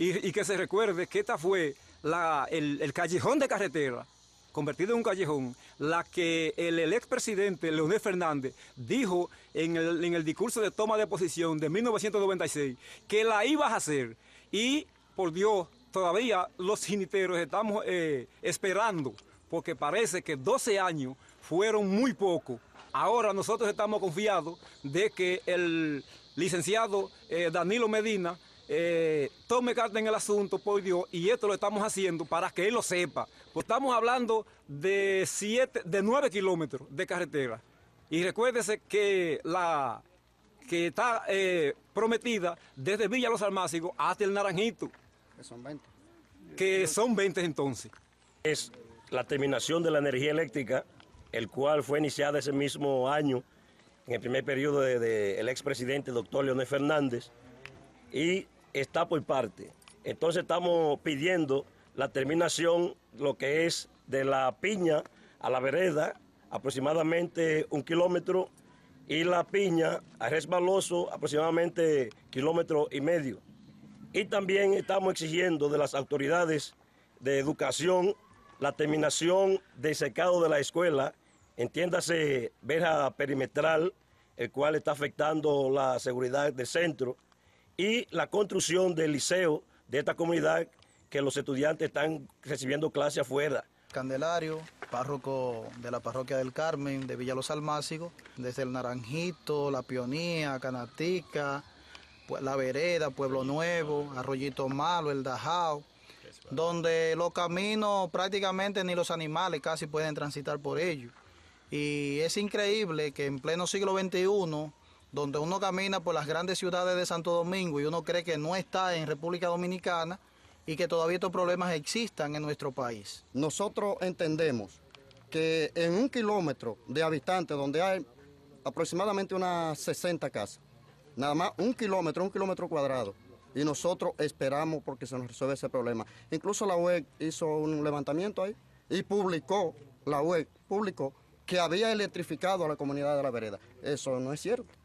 Y, que se recuerde que esta fue el, callejón de carretera, convertido en un callejón, la que el, expresidente Leonel Fernández dijo en el, discurso de toma de posición de 1996 que la ibas a hacer. Y por Dios, todavía los giniteros estamos eh, esperando, porque parece que 12 años fueron muy poco Ahora nosotros estamos confiados de que el licenciado eh, Danilo Medina eh, tome carta en el asunto, por Dios, y esto lo estamos haciendo para que él lo sepa. Pues estamos hablando de, siete, de 9 kilómetros de carretera. Y recuérdese que la que está eh, prometida desde Villa Los Almácigos hasta el Naranjito. Que son 20. Que son 20 entonces. Es la terminación de la energía eléctrica, el cual fue iniciada ese mismo año, en el primer periodo del expresidente doctor Leonel Fernández, y está por parte. Entonces estamos pidiendo la terminación, lo que es de la piña a la vereda, aproximadamente un kilómetro, y la piña a resbaloso, aproximadamente kilómetro y medio. Y también estamos exigiendo de las autoridades de educación la terminación de secado de la escuela, entiéndase verja perimetral, el cual está afectando la seguridad del centro y la construcción del liceo de esta comunidad que los estudiantes están recibiendo clase afuera. Candelario, párroco de la parroquia del Carmen, de Villa Los Almácigos, desde el Naranjito, La Pionía, Canatica, pues, La Vereda, Pueblo Nuevo, Arroyito Malo, El Dajao, donde los caminos prácticamente ni los animales casi pueden transitar por ellos. Y es increíble que en pleno siglo XXI donde uno camina por las grandes ciudades de Santo Domingo y uno cree que no está en República Dominicana y que todavía estos problemas existan en nuestro país. Nosotros entendemos que en un kilómetro de habitantes donde hay aproximadamente unas 60 casas, nada más un kilómetro, un kilómetro cuadrado, y nosotros esperamos porque se nos resuelve ese problema. Incluso la web hizo un levantamiento ahí y publicó, la web publicó que había electrificado a la comunidad de la vereda. Eso no es cierto.